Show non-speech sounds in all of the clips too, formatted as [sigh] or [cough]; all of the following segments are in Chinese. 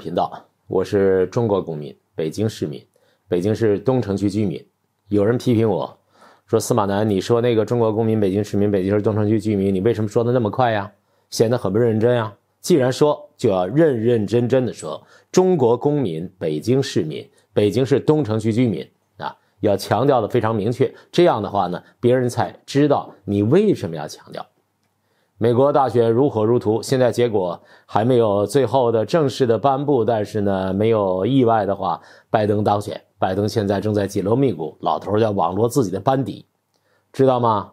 频道，我是中国公民、北京市民、北京市东城区居民。有人批评我说：“司马南，你说那个中国公民、北京市民、北京市东城区居民，你为什么说的那么快呀？显得很不认真呀？既然说，就要认认真真的说。中国公民、北京市民、北京市东城区居民啊，要强调的非常明确。这样的话呢，别人才知道你为什么要强调。”美国大选如火如荼，现在结果还没有最后的正式的颁布，但是呢，没有意外的话，拜登当选。拜登现在正在紧锣密鼓，老头要网罗自己的班底，知道吗？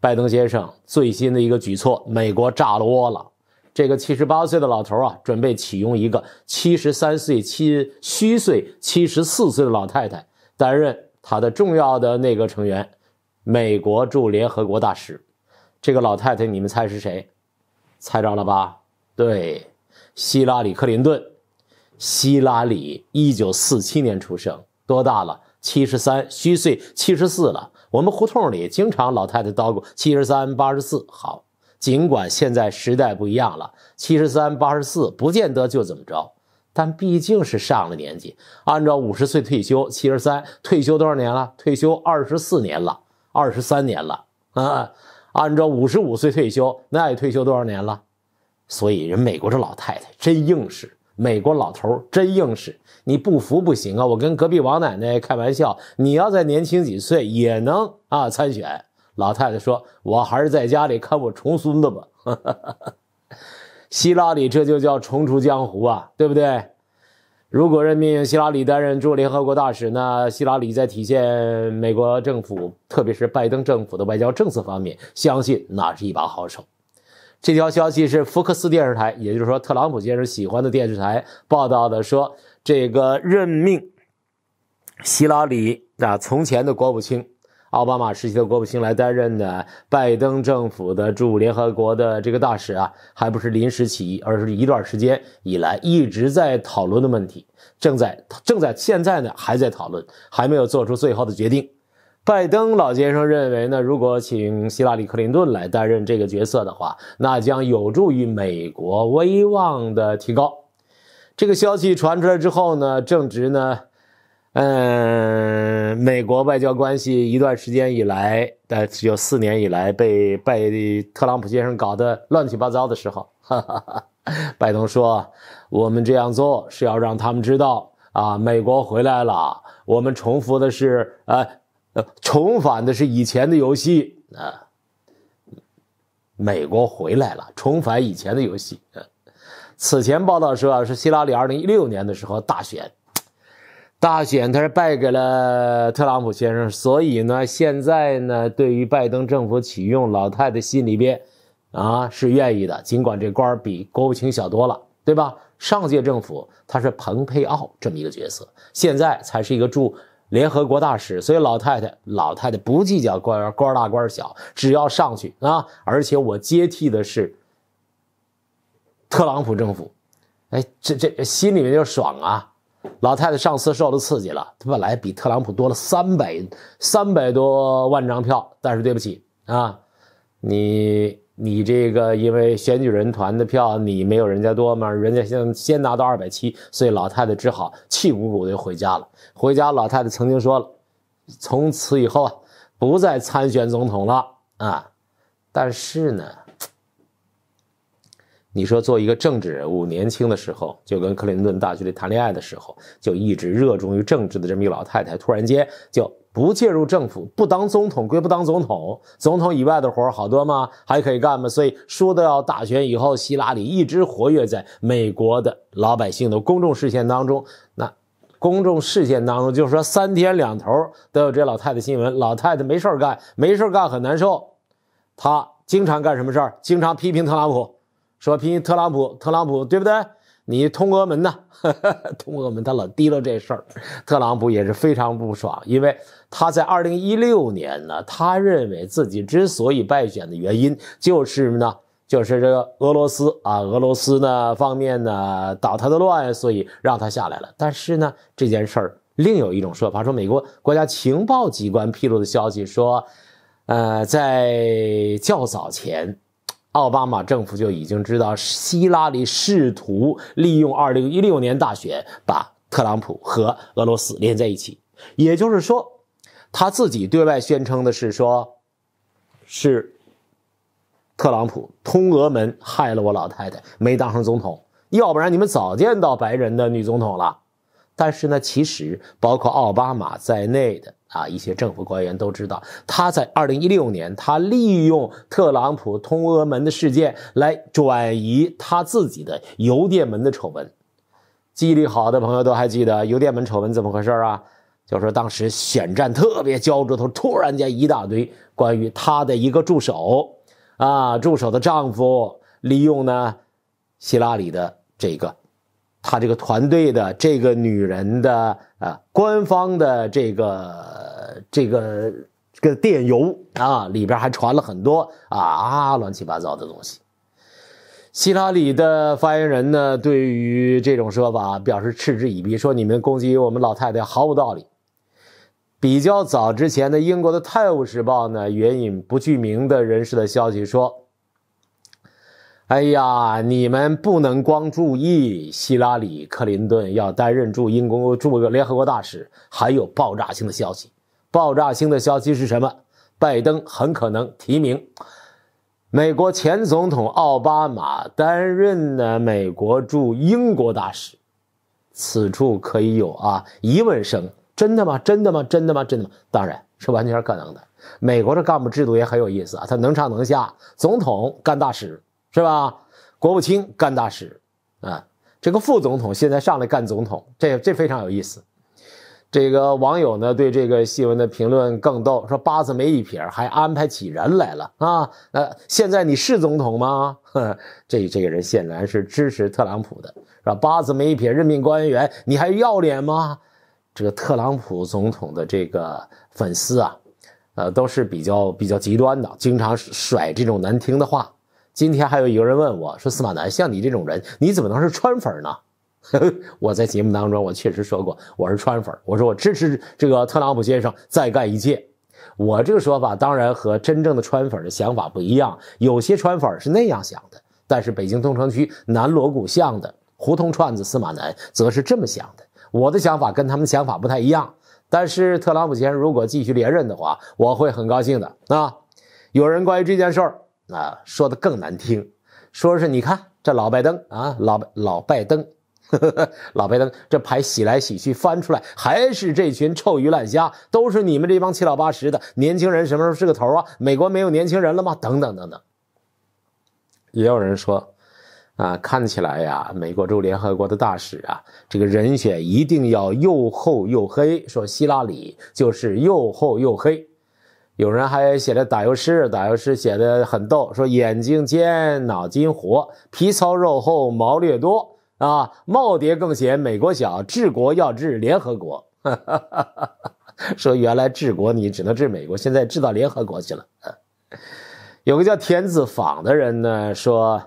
拜登先生最新的一个举措，美国炸了窝了。这个七十八岁的老头啊，准备启用一个七十三岁、七虚岁、七十四岁的老太太担任他的重要的内阁成员，美国驻联合国大使。这个老太太，你们猜是谁？猜着了吧？对，希拉里·克林顿。希拉里一九四七年出生，多大了？七十三虚岁，七十四了。我们胡同里经常老太太叨咕：“七十三，八十四。”好，尽管现在时代不一样了，七十三、八十四不见得就怎么着，但毕竟是上了年纪。按照五十岁退休，七十三退休多少年了？退休二十四年了，二十三年了啊！按照五十五岁退休，那也退休多少年了？所以人美国这老太太真硬实，美国老头真硬实。你不服不行啊！我跟隔壁王奶奶开玩笑，你要再年轻几岁也能啊参选。老太太说：“我还是在家里看我重孙子吧。[laughs] ”希拉里这就叫重出江湖啊，对不对？如果任命希拉里担任驻联合国大使那希拉里在体现美国政府，特别是拜登政府的外交政策方面，相信那是一把好手。这条消息是福克斯电视台，也就是说特朗普先生喜欢的电视台报道的，说这个任命希拉里那从前的国务卿。奥巴马时期的国务卿来担任呢，拜登政府的驻联合国的这个大使啊，还不是临时起意，而是一段时间以来一直在讨论的问题，正在正在现在呢还在讨论，还没有做出最后的决定。拜登老先生认为呢，如果请希拉里·克林顿来担任这个角色的话，那将有助于美国威望的提高。这个消息传出来之后呢，正值呢。嗯，美国外交关系一段时间以来，呃，有四年以来被拜特朗普先生搞得乱七八糟的时候，哈哈哈，拜登说：“我们这样做是要让他们知道啊，美国回来了。我们重复的是啊，重返的是以前的游戏啊，美国回来了，重返以前的游戏。”此前报道说啊，是希拉里二零一六年的时候大选。大选他是败给了特朗普先生，所以呢，现在呢，对于拜登政府启用老太太心里边，啊是愿意的，尽管这官比国务卿小多了，对吧？上届政府他是蓬佩奥这么一个角色，现在才是一个驻联合国大使，所以老太太老太太不计较官官大官小，只要上去啊，而且我接替的是特朗普政府，哎，这这心里面就爽啊。老太太上次受了刺激了，她本来比特朗普多了三百三百多万张票，但是对不起啊，你你这个因为选举人团的票你没有人家多嘛，人家先先拿到二百七，所以老太太只好气鼓鼓的回家了。回家老太太曾经说了，从此以后不再参选总统了啊，但是呢。你说做一个政治人物，年轻的时候就跟克林顿大学里谈恋爱的时候，就一直热衷于政治的这么一老太太，突然间就不介入政府，不当总统归不当总统，总统以外的活儿好多吗？还可以干吗？所以说到大选以后，希拉里一直活跃在美国的老百姓的公众视线当中。那公众视线当中，就是说三天两头都有这老太太新闻，老太太没事干，没事干很难受。她经常干什么事儿？经常批评特朗普。说批评特朗普，特朗普对不对？你通俄门呢？[laughs] 通俄门，他老提了这事儿。特朗普也是非常不爽，因为他在二零一六年呢，他认为自己之所以败选的原因，就是呢，就是这个俄罗斯啊，俄罗斯呢方面呢捣他的乱，所以让他下来了。但是呢，这件事儿另有一种说法，说美国国家情报机关披露的消息说，呃，在较早前。奥巴马政府就已经知道希拉里试图利用2016年大选把特朗普和俄罗斯连在一起，也就是说，他自己对外宣称的是说，是特朗普通俄门害了我老太太，没当上总统，要不然你们早见到白人的女总统了。但是呢，其实包括奥巴马在内的啊一些政府官员都知道，他在2016年，他利用特朗普通俄门的事件来转移他自己的邮电门的丑闻。记忆力好的朋友都还记得邮电门丑闻怎么回事啊？就说当时选战特别焦灼，突然间一大堆关于他的一个助手啊，助手的丈夫利用呢希拉里的这个。他这个团队的这个女人的啊，官方的这个这个这个电邮啊，里边还传了很多啊啊乱七八糟的东西。希拉里的发言人呢，对于这种说法表示嗤之以鼻，说你们攻击我们老太太毫无道理。比较早之前的英国的《泰晤士报》呢，援引不具名的人士的消息说。哎呀，你们不能光注意希拉里·克林顿要担任驻英国驻联合国大使，还有爆炸性的消息。爆炸性的消息是什么？拜登很可能提名美国前总统奥巴马担任的美国驻英国大使。此处可以有啊疑问声：真的吗？真的吗？真的吗？真的吗？当然，是完全可能的。美国的干部制度也很有意思啊，他能上能下，总统干大使。是吧？国务卿干大使，啊，这个副总统现在上来干总统，这这非常有意思。这个网友呢对这个新闻的评论更逗，说八字没一撇，还安排起人来了啊！呃，现在你是总统吗？这这个人显然是支持特朗普的，是吧？八字没一撇，任命官员，你还要脸吗？这个特朗普总统的这个粉丝啊，呃，都是比较比较极端的，经常甩这种难听的话。今天还有一个人问我说：“司马南，像你这种人，你怎么能是川粉呢？” [laughs] 我在节目当中，我确实说过我是川粉。我说我支持这个特朗普先生再干一届。我这个说法当然和真正的川粉的想法不一样。有些川粉是那样想的，但是北京东城区南锣鼓巷的胡同串子司马南则是这么想的。我的想法跟他们的想法不太一样。但是特朗普先生如果继续连任的话，我会很高兴的。啊，有人关于这件事儿。啊，说的更难听，说是你看这老拜登啊，老老拜登，呵呵呵，老拜登这牌洗来洗去翻出来，还是这群臭鱼烂虾，都是你们这帮七老八十的年轻人，什么时候是个头啊？美国没有年轻人了吗？等等等等。也有人说，啊，看起来呀，美国驻联合国的大使啊，这个人选一定要又厚又黑，说希拉里就是又厚又黑。有人还写了打油诗，打油诗写的很逗，说眼睛尖，脑筋活，皮糙肉厚，毛略多啊，耄耋更显美国小，治国要治联合国。[laughs] 说原来治国你只能治美国，现在治到联合国去了。[laughs] 有个叫田子坊的人呢说，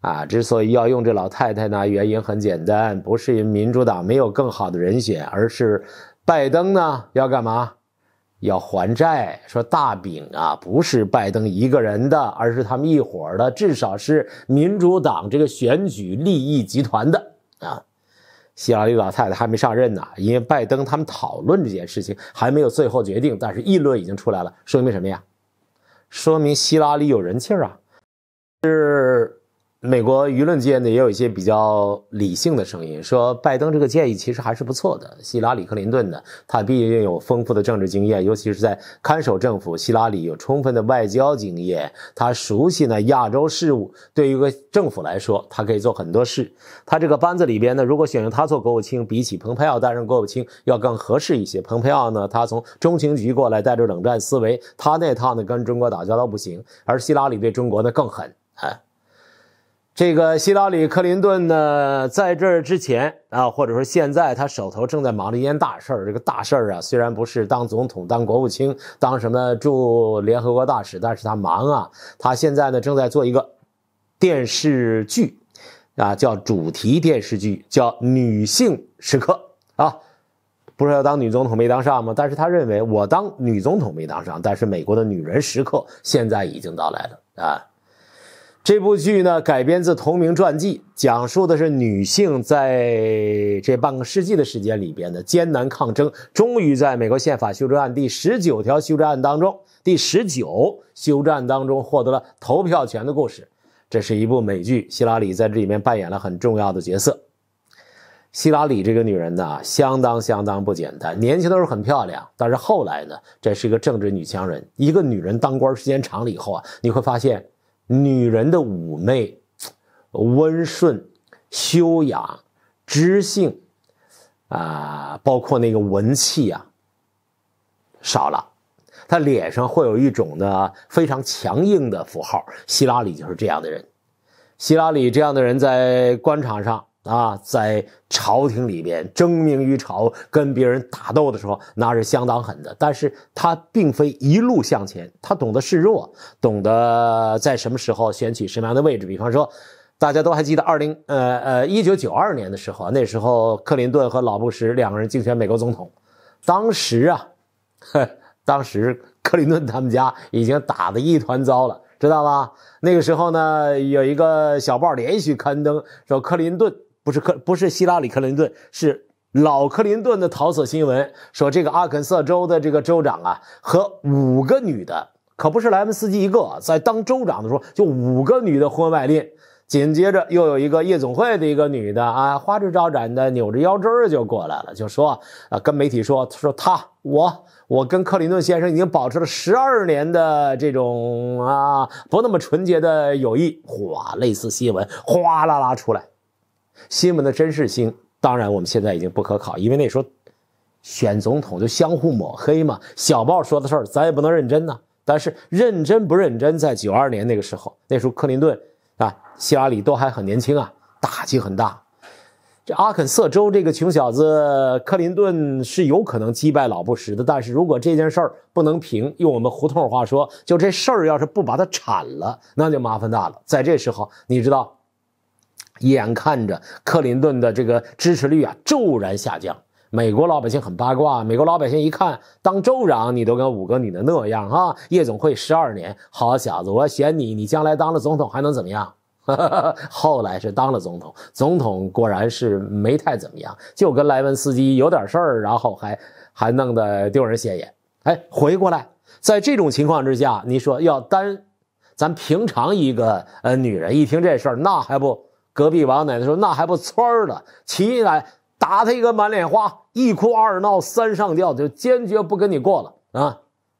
啊，之所以要用这老太太呢，原因很简单，不是因民主党没有更好的人选，而是拜登呢要干嘛？要还债，说大饼啊，不是拜登一个人的，而是他们一伙的，至少是民主党这个选举利益集团的啊。希拉里老太太还没上任呢，因为拜登他们讨论这件事情还没有最后决定，但是议论已经出来了，说明什么呀？说明希拉里有人气啊，是。美国舆论界呢也有一些比较理性的声音，说拜登这个建议其实还是不错的。希拉里克林顿呢，他毕竟有丰富的政治经验，尤其是在看守政府。希拉里有充分的外交经验，他熟悉呢亚洲事务。对于一个政府来说，他可以做很多事。他这个班子里边呢，如果选用他做国务卿，比起蓬佩奥担任国务卿要更合适一些。蓬佩奥呢，他从中情局过来，带着冷战思维，他那趟呢跟中国打交道不行，而希拉里对中国呢更狠啊。这个希拉里·克林顿呢，在这儿之前啊，或者说现在，他手头正在忙着一件大事儿。这个大事儿啊，虽然不是当总统、当国务卿、当什么驻联合国大使，但是他忙啊。他现在呢，正在做一个电视剧，啊，叫主题电视剧，叫《女性时刻》啊。不是要当女总统没当上吗？但是他认为，我当女总统没当上，但是美国的女人时刻现在已经到来了啊。这部剧呢改编自同名传记，讲述的是女性在这半个世纪的时间里边的艰难抗争，终于在美国宪法修正案第十九条修正案当中，第十九修正案当中获得了投票权的故事。这是一部美剧，希拉里在这里面扮演了很重要的角色。希拉里这个女人呢，相当相当不简单。年轻的时候很漂亮，但是后来呢，这是一个政治女强人。一个女人当官时间长了以后啊，你会发现。女人的妩媚、温顺、修养、知性，啊，包括那个文气啊，少了。她脸上会有一种呢非常强硬的符号。希拉里就是这样的人。希拉里这样的人在官场上。啊，在朝廷里边争名于朝，跟别人打斗的时候，那是相当狠的。但是他并非一路向前，他懂得示弱，懂得在什么时候选取什么样的位置。比方说，大家都还记得二零呃呃一九九二年的时候，那时候克林顿和老布什两个人竞选美国总统，当时啊，呵当时克林顿他们家已经打得一团糟了，知道吧？那个时候呢，有一个小报连续刊登说克林顿。不是克，不是希拉里·克林顿，是老克林顿的桃色新闻。说这个阿肯色州的这个州长啊，和五个女的，可不是莱文斯基一个，在当州长的时候就五个女的婚外恋。紧接着又有一个夜总会的一个女的啊，花枝招展的扭着腰肢就过来了，就说啊，跟媒体说，说他我我跟克林顿先生已经保持了十二年的这种啊不那么纯洁的友谊。哗，类似新闻哗啦啦出来。新闻的真实性，当然我们现在已经不可考，因为那时候选总统就相互抹黑嘛。小报说的事儿，咱也不能认真呢。但是认真不认真，在九二年那个时候，那时候克林顿啊、希拉里都还很年轻啊，打击很大。这阿肯色州这个穷小子克林顿是有可能击败老布什的。但是如果这件事儿不能平，用我们胡同话说，就这事儿要是不把他铲了，那就麻烦大了。在这时候，你知道？眼看着克林顿的这个支持率啊骤然下降，美国老百姓很八卦。美国老百姓一看，当州长你都跟五哥你的那样啊，夜总会十二年，好小子，我选你，你将来当了总统还能怎么样？[laughs] 后来是当了总统，总统果然是没太怎么样，就跟莱文斯基有点事儿，然后还还弄得丢人现眼。哎，回过来，在这种情况之下，你说要单，咱平常一个呃女人一听这事儿，那还不？隔壁王奶奶说：“那还不蹿儿了？起来打他一个满脸花，一哭二闹三上吊，就坚决不跟你过了啊！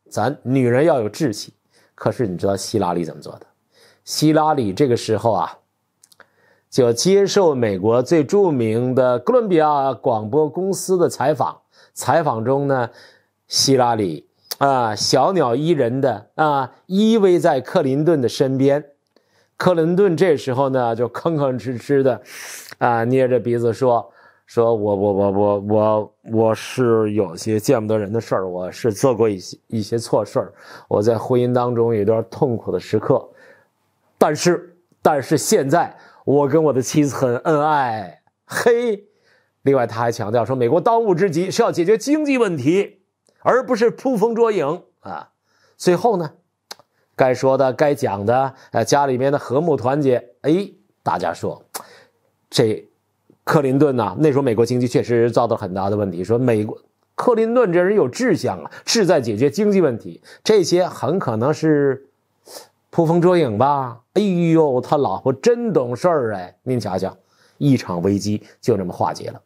咱女人要有志气。可是你知道希拉里怎么做的？希拉里这个时候啊，就接受美国最著名的哥伦比亚广播公司的采访。采访中呢，希拉里啊小鸟依人的啊依偎在克林顿的身边。”克林顿这时候呢，就吭吭哧哧的，啊，捏着鼻子说：“说我我我我我我是有些见不得人的事儿，我是做过一些一些错事儿，我在婚姻当中有段痛苦的时刻，但是但是现在我跟我的妻子很恩爱，嘿。另外他还强调说，美国当务之急是要解决经济问题，而不是捕风捉影啊。最后呢。”该说的、该讲的，呃，家里面的和睦团结，哎，大家说，这，克林顿呐，那时候美国经济确实遭到很大的问题，说美国克林顿这人有志向啊，志在解决经济问题，这些很可能是，捕风捉影吧？哎呦，他老婆真懂事儿哎，您瞧瞧，一场危机就这么化解了。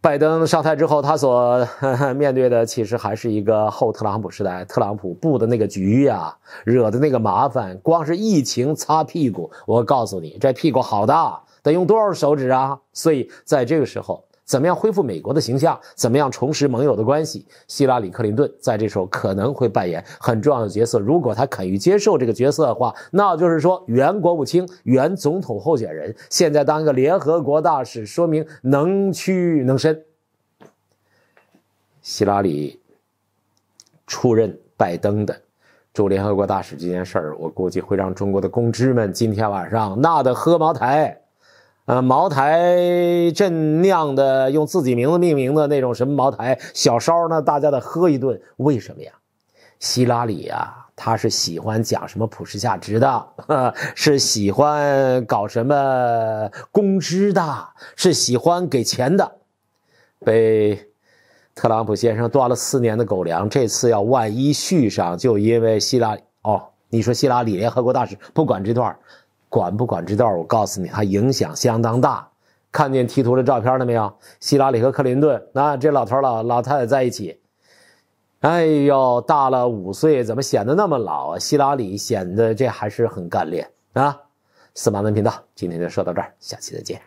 拜登上台之后，他所 [laughs] 面对的其实还是一个后特朗普时代，特朗普布的那个局呀，惹的那个麻烦，光是疫情擦屁股，我告诉你，这屁股好大，得用多少手指啊！所以在这个时候。怎么样恢复美国的形象？怎么样重拾盟友的关系？希拉里·克林顿在这时候可能会扮演很重要的角色。如果他肯于接受这个角色的话，那就是说，原国务卿、原总统候选人，现在当一个联合国大使，说明能屈能伸。希拉里出任拜登的驻联合国大使这件事儿，我估计会让中国的公知们今天晚上纳得喝茅台。呃，茅台镇酿的，用自己名字命名的那种什么茅台小烧呢？大家得喝一顿，为什么呀？希拉里呀，他是喜欢讲什么普世价值的，[laughs] 是喜欢搞什么公知的，是喜欢给钱的，被特朗普先生断了四年的狗粮，这次要万一续上，就因为希拉里哦，你说希拉里，联合国大使不管这段管不管这道，我告诉你，它影响相当大。看见提图的照片了没有？希拉里和克林顿，那这老头老老太太在一起，哎呦，大了五岁，怎么显得那么老？希拉里显得这还是很干练啊。司马文频道今天就说到这儿，下期再见。